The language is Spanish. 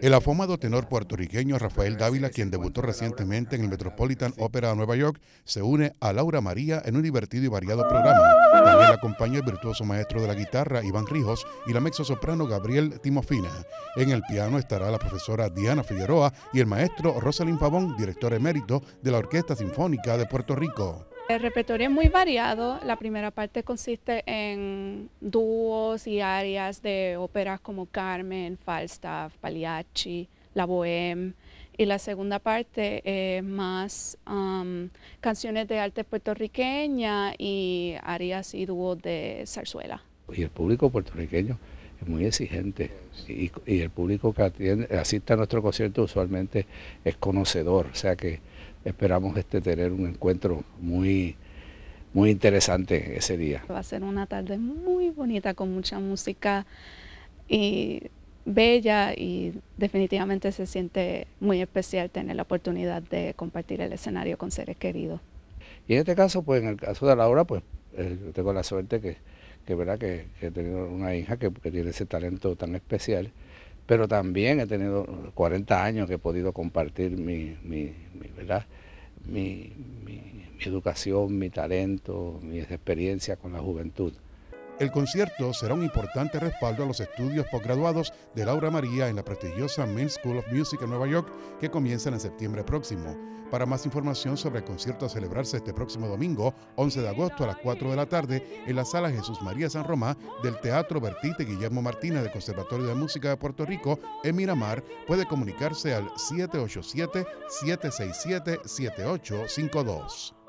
El afamado tenor puertorriqueño Rafael Dávila, quien debutó recientemente en el Metropolitan Opera de Nueva York, se une a Laura María en un divertido y variado programa. También acompaña el virtuoso maestro de la guitarra Iván Rijos y la mezzo-soprano Gabriel Timofina. En el piano estará la profesora Diana Figueroa y el maestro Rosalind Pavón, director emérito de la Orquesta Sinfónica de Puerto Rico. El repertorio es muy variado. La primera parte consiste en dúos y áreas de óperas como Carmen, Falstaff, Pagliacci, La Bohème. Y la segunda parte es más um, canciones de arte puertorriqueña y áreas y dúos de zarzuela. Y el público puertorriqueño es muy exigente y, el público que asiste a nuestro concierto usualmente es conocedor, o sea que esperamos este, tener un encuentro muy, muy interesante ese día. Va a ser una tarde muy bonita con mucha música y bella y definitivamente se siente muy especial tener la oportunidad de compartir el escenario con seres queridos. Y en este caso, pues en el caso de Laura, pues eh, tengo la suerte que, que, ¿verdad? que, he tenido una hija que tiene ese talento tan especial pero también he tenido 40 años que he podido compartir mi, educación, mi talento, mi experiencia con la juventud. El concierto será un importante respaldo a los estudios posgraduados de Laura María en la prestigiosa Main School of Music en Nueva York que comienzan en septiembre próximo. Para más información sobre el concierto a celebrarse este próximo domingo, 11 de agosto a las 4 de la tarde, en la sala Jesús María San Román del Teatro Bertite Guillermo Martínez del Conservatorio de Música de Puerto Rico en Miramar, puede comunicarse al 787 767 7852.